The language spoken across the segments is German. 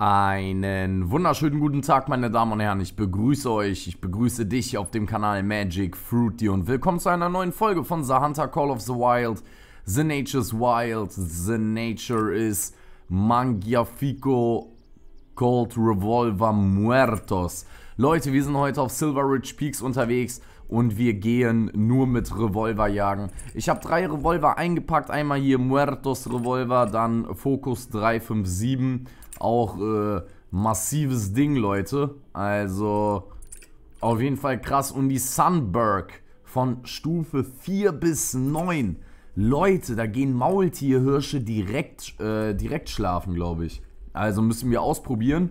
Einen wunderschönen guten Tag, meine Damen und Herren. Ich begrüße euch, ich begrüße dich auf dem Kanal Magic Fruity und willkommen zu einer neuen Folge von The Hunter Call of the Wild. The Nature's Wild. The Nature is Mangiafico Cold Revolver Muertos. Leute, wir sind heute auf Silver Ridge Peaks unterwegs und wir gehen nur mit Revolver jagen. Ich habe drei Revolver eingepackt. Einmal hier Muertos Revolver, dann Focus 357 auch äh, massives Ding, Leute. Also auf jeden Fall krass. Und die Sunberg von Stufe 4 bis 9. Leute, da gehen Maultierhirsche direkt, äh, direkt schlafen, glaube ich. Also müssen wir ausprobieren.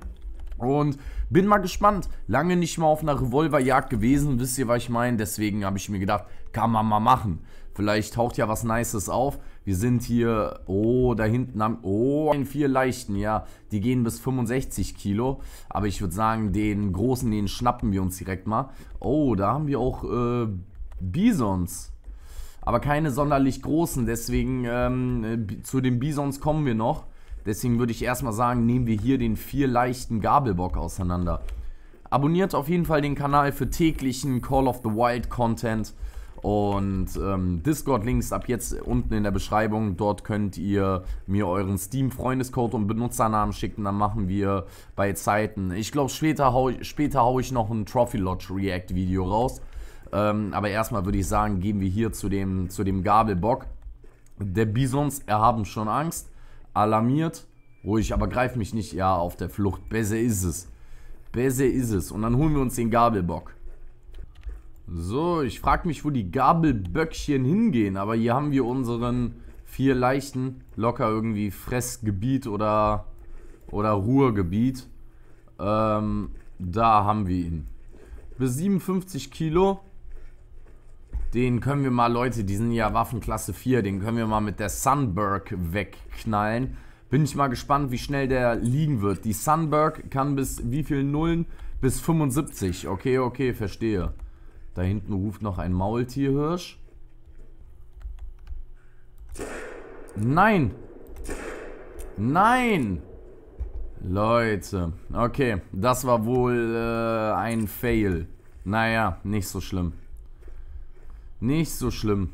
Und bin mal gespannt. Lange nicht mal auf einer Revolverjagd gewesen, wisst ihr, was ich meine? Deswegen habe ich mir gedacht, kann man mal machen. Vielleicht taucht ja was Nices auf. Wir sind hier, oh, da hinten haben, oh, ein vier leichten, ja. Die gehen bis 65 Kilo. Aber ich würde sagen, den großen, den schnappen wir uns direkt mal. Oh, da haben wir auch äh, Bisons. Aber keine sonderlich großen, deswegen ähm, äh, zu den Bisons kommen wir noch. Deswegen würde ich erstmal sagen, nehmen wir hier den vier leichten Gabelbock auseinander. Abonniert auf jeden Fall den Kanal für täglichen Call of the Wild Content. Und ähm, Discord-Links ab jetzt unten in der Beschreibung. Dort könnt ihr mir euren Steam-Freundescode und Benutzernamen schicken. Dann machen wir bei Zeiten. Ich glaube, später hau, später hau ich noch ein Trophy Lodge React-Video raus. Ähm, aber erstmal würde ich sagen, gehen wir hier zu dem, zu dem Gabelbock. Der Bisons er haben schon Angst. Alarmiert. Ruhig, aber greif mich nicht. Ja, auf der Flucht. Besser ist es. Besser ist es. Und dann holen wir uns den Gabelbock. So, ich frage mich, wo die Gabelböckchen hingehen. Aber hier haben wir unseren vier leichten Locker irgendwie Fressgebiet oder, oder Ruhrgebiet. Ähm, da haben wir ihn. Bis 57 Kilo. Den können wir mal, Leute, die sind ja Waffenklasse 4, den können wir mal mit der Sunberg wegknallen. Bin ich mal gespannt, wie schnell der liegen wird. Die Sunberg kann bis wie viel Nullen? Bis 75. Okay, okay, verstehe. Da hinten ruft noch ein Maultierhirsch. Nein! Nein! Leute. Okay, das war wohl äh, ein Fail. Naja, nicht so schlimm. Nicht so schlimm.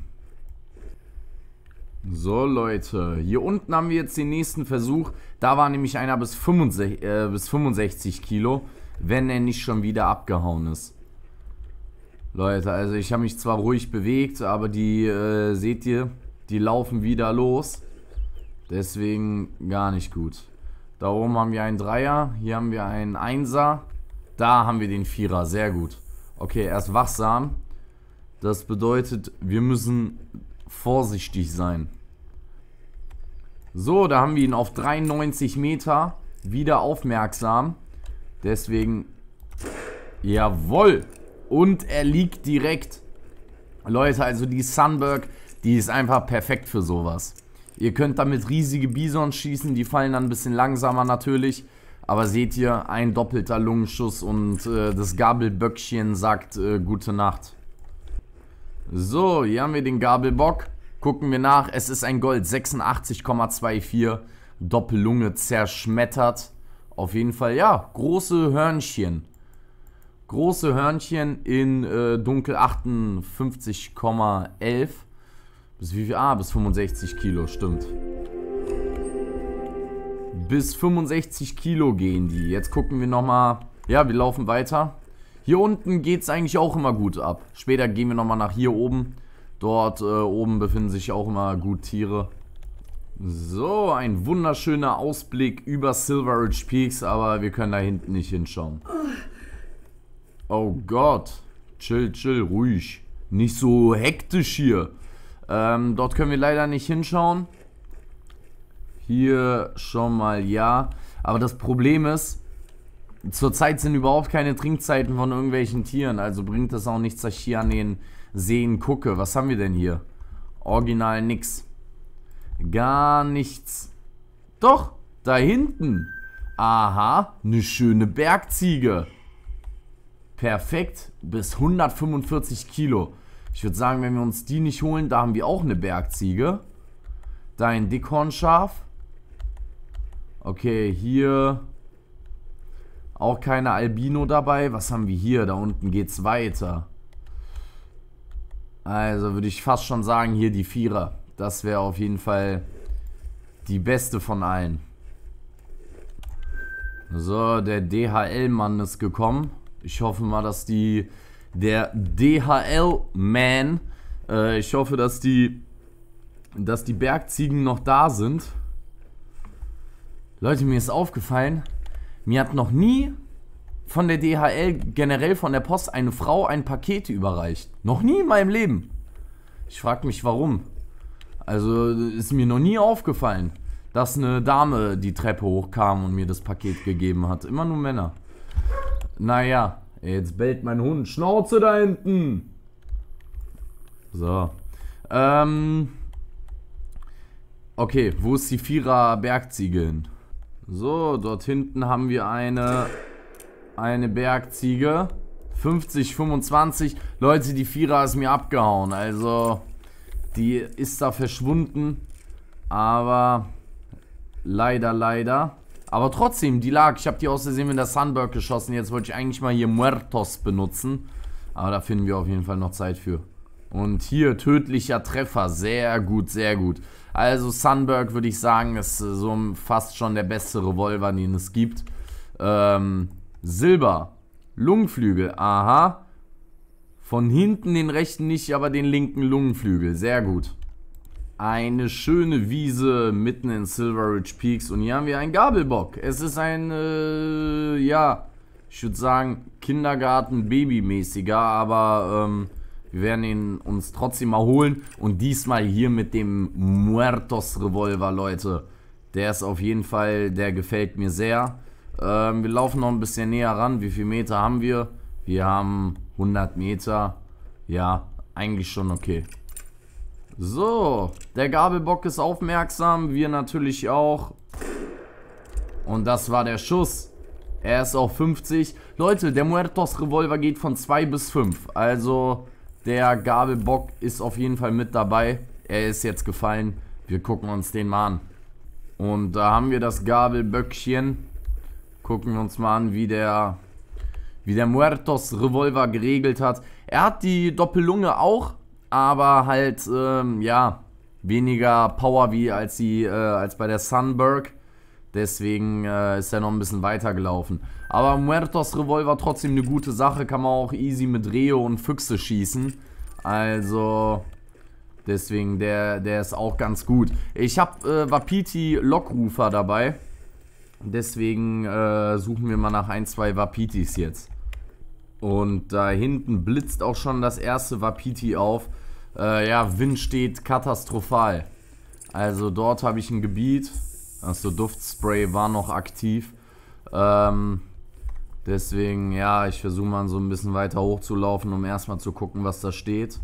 So, Leute. Hier unten haben wir jetzt den nächsten Versuch. Da war nämlich einer bis 65, äh, bis 65 Kilo, wenn er nicht schon wieder abgehauen ist. Leute, also ich habe mich zwar ruhig bewegt, aber die, äh, seht ihr, die laufen wieder los. Deswegen gar nicht gut. Da oben haben wir einen Dreier, hier haben wir einen Einser. Da haben wir den Vierer, sehr gut. Okay, erst wachsam. Das bedeutet, wir müssen vorsichtig sein. So, da haben wir ihn auf 93 Meter. Wieder aufmerksam. Deswegen, jawoll und er liegt direkt. Leute, also die Sunberg, die ist einfach perfekt für sowas. Ihr könnt damit riesige Bisons schießen, die fallen dann ein bisschen langsamer natürlich. Aber seht ihr, ein doppelter Lungenschuss und äh, das Gabelböckchen sagt äh, gute Nacht. So, hier haben wir den Gabelbock. Gucken wir nach, es ist ein Gold 86,24, Doppellunge zerschmettert. Auf jeden Fall, ja, große Hörnchen. Große Hörnchen in äh, Dunkel 58,11 bis wie viel? Ah, bis 65 Kilo, stimmt. Bis 65 Kilo gehen die. Jetzt gucken wir nochmal. Ja, wir laufen weiter. Hier unten geht es eigentlich auch immer gut ab. Später gehen wir nochmal nach hier oben. Dort äh, oben befinden sich auch immer gut Tiere. So, ein wunderschöner Ausblick über Silver Ridge Peaks, aber wir können da hinten nicht hinschauen. Oh. Oh Gott. Chill, chill, ruhig. Nicht so hektisch hier. Ähm, dort können wir leider nicht hinschauen. Hier schon mal ja. Aber das Problem ist, zurzeit sind überhaupt keine Trinkzeiten von irgendwelchen Tieren. Also bringt das auch nichts, dass ich hier an den Seen gucke. Was haben wir denn hier? Original nix. Gar nichts. Doch, da hinten. Aha, eine schöne Bergziege perfekt bis 145 Kilo. Ich würde sagen, wenn wir uns die nicht holen, da haben wir auch eine Bergziege. Da ein Dickhornschaf. Okay, hier auch keine Albino dabei. Was haben wir hier? Da unten geht's weiter. Also würde ich fast schon sagen, hier die Vierer. Das wäre auf jeden Fall die beste von allen. So, der DHL-Mann ist gekommen. Ich hoffe mal, dass die der DHL-Man, äh, ich hoffe, dass die, dass die Bergziegen noch da sind. Leute, mir ist aufgefallen, mir hat noch nie von der DHL, generell von der Post, eine Frau ein Paket überreicht. Noch nie in meinem Leben. Ich frage mich, warum. Also ist mir noch nie aufgefallen, dass eine Dame die Treppe hochkam und mir das Paket gegeben hat. Immer nur Männer. Naja, jetzt bellt mein Hund. Schnauze da hinten! So. Ähm. Okay, wo ist die Vierer Bergziege hin? So, dort hinten haben wir eine, eine Bergziege. 50, 25. Leute, die Vierer ist mir abgehauen. Also, die ist da verschwunden. Aber leider, leider. Aber trotzdem, die lag. Ich habe die aus Versehen mit der Sunburg geschossen. Jetzt wollte ich eigentlich mal hier Muertos benutzen. Aber da finden wir auf jeden Fall noch Zeit für. Und hier tödlicher Treffer. Sehr gut, sehr gut. Also Sunburg würde ich sagen, ist äh, so fast schon der beste Revolver, den es gibt. Ähm, Silber. Lungenflügel. Aha. Von hinten den rechten nicht, aber den linken Lungenflügel. Sehr gut. Eine schöne Wiese mitten in Silver Ridge Peaks und hier haben wir einen Gabelbock. Es ist ein, äh, ja, ich würde sagen Kindergarten-Baby-mäßiger, aber ähm, wir werden ihn uns trotzdem mal holen. Und diesmal hier mit dem Muertos-Revolver, Leute. Der ist auf jeden Fall, der gefällt mir sehr. Ähm, wir laufen noch ein bisschen näher ran. Wie viele Meter haben wir? Wir haben 100 Meter. Ja, eigentlich schon okay. So, der Gabelbock ist aufmerksam, wir natürlich auch. Und das war der Schuss. Er ist auf 50. Leute, der Muertos Revolver geht von 2 bis 5. Also der Gabelbock ist auf jeden Fall mit dabei. Er ist jetzt gefallen. Wir gucken uns den mal an. Und da haben wir das Gabelböckchen. Gucken wir uns mal an, wie der, wie der Muertos Revolver geregelt hat. Er hat die Doppellunge auch, aber halt, ähm, ja, weniger Power wie als, die, äh, als bei der Sunberg. Deswegen äh, ist er noch ein bisschen weiter gelaufen. Aber Muertos Revolver trotzdem eine gute Sache. Kann man auch easy mit Reo und Füchse schießen. Also, deswegen, der, der ist auch ganz gut. Ich habe äh, Wapiti Lockrufer dabei. Deswegen äh, suchen wir mal nach ein, zwei Wapitis jetzt. Und da hinten blitzt auch schon das erste Wapiti auf. Äh, ja, Wind steht katastrophal. Also dort habe ich ein Gebiet. Also Duftspray war noch aktiv. Ähm, deswegen, ja, ich versuche mal so ein bisschen weiter hochzulaufen, um erstmal zu gucken, was da steht.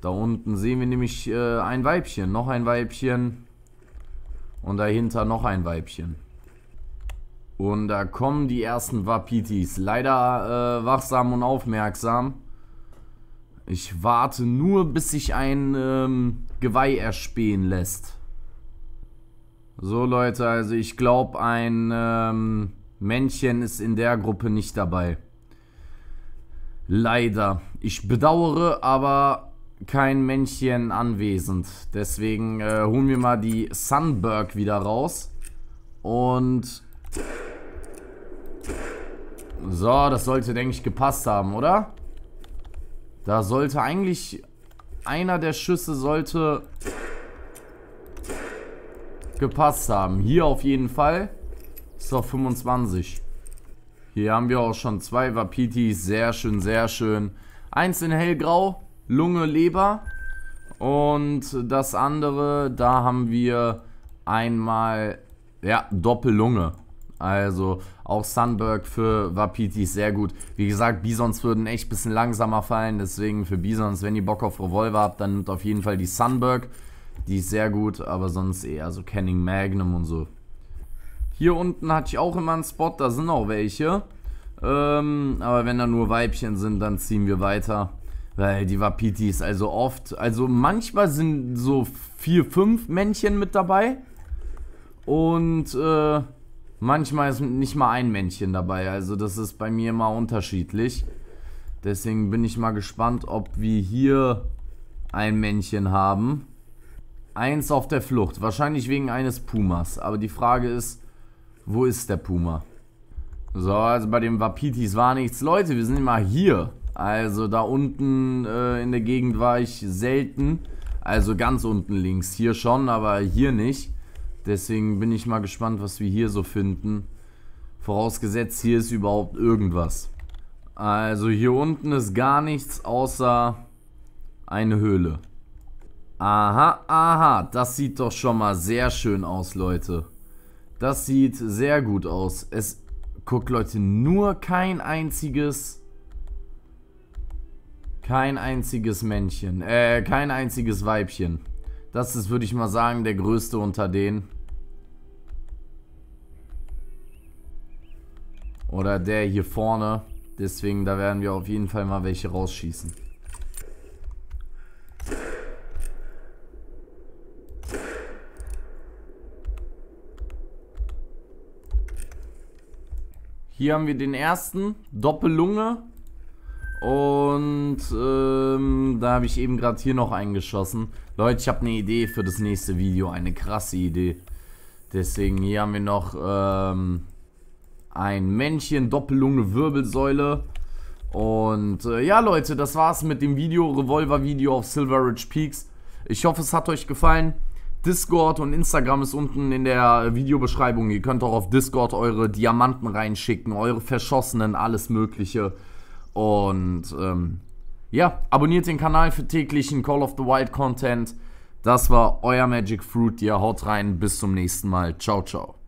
Da unten sehen wir nämlich äh, ein Weibchen, noch ein Weibchen und dahinter noch ein Weibchen. Und da kommen die ersten Wapitis. Leider äh, wachsam und aufmerksam. Ich warte nur, bis sich ein ähm, Geweih erspähen lässt. So Leute, also ich glaube, ein ähm, Männchen ist in der Gruppe nicht dabei. Leider. Ich bedauere, aber kein Männchen anwesend. Deswegen äh, holen wir mal die Sunberg wieder raus. Und... So, das sollte, denke ich, gepasst haben, oder? Da sollte eigentlich... Einer der Schüsse sollte... Gepasst haben. Hier auf jeden Fall. Ist doch 25. Hier haben wir auch schon zwei Wapitis. Sehr schön, sehr schön. Eins in hellgrau. Lunge, Leber. Und das andere, da haben wir einmal... Ja, Doppellunge. Also auch Sunberg für Wapiti ist sehr gut. Wie gesagt, Bisons würden echt ein bisschen langsamer fallen. Deswegen für Bisons, wenn ihr Bock auf Revolver habt, dann nimmt auf jeden Fall die Sunberg. Die ist sehr gut, aber sonst eher so Canning Magnum und so. Hier unten hatte ich auch immer einen Spot, da sind auch welche. Ähm, aber wenn da nur Weibchen sind, dann ziehen wir weiter. Weil die Wapiti ist also oft, also manchmal sind so vier, fünf Männchen mit dabei. Und äh, Manchmal ist nicht mal ein Männchen dabei, also das ist bei mir immer unterschiedlich. Deswegen bin ich mal gespannt, ob wir hier ein Männchen haben. Eins auf der Flucht, wahrscheinlich wegen eines Pumas. Aber die Frage ist, wo ist der Puma? So, also bei den Wapitis war nichts. Leute, wir sind immer hier. Also da unten äh, in der Gegend war ich selten. Also ganz unten links. Hier schon, aber hier nicht. Deswegen bin ich mal gespannt, was wir hier so finden. Vorausgesetzt, hier ist überhaupt irgendwas. Also hier unten ist gar nichts außer eine Höhle. Aha, aha, das sieht doch schon mal sehr schön aus, Leute. Das sieht sehr gut aus. Es, guckt Leute, nur kein einziges, kein einziges Männchen, äh, kein einziges Weibchen. Das ist, würde ich mal sagen, der größte unter denen. Oder der hier vorne. Deswegen, da werden wir auf jeden Fall mal welche rausschießen. Hier haben wir den ersten, Doppellunge. Und ähm, da habe ich eben gerade hier noch eingeschossen. Leute, ich habe eine Idee für das nächste Video, eine krasse Idee. Deswegen hier haben wir noch ähm, ein Männchen, Doppellunge, Wirbelsäule. Und äh, ja, Leute, das war's mit dem Video, Revolver-Video auf Silver Ridge Peaks. Ich hoffe, es hat euch gefallen. Discord und Instagram ist unten in der äh, Videobeschreibung. Ihr könnt auch auf Discord eure Diamanten reinschicken, eure verschossenen, alles Mögliche. Und ähm, ja, abonniert den Kanal für täglichen Call of the Wild Content. Das war euer Magic Fruit. Ihr haut rein. Bis zum nächsten Mal. Ciao, ciao.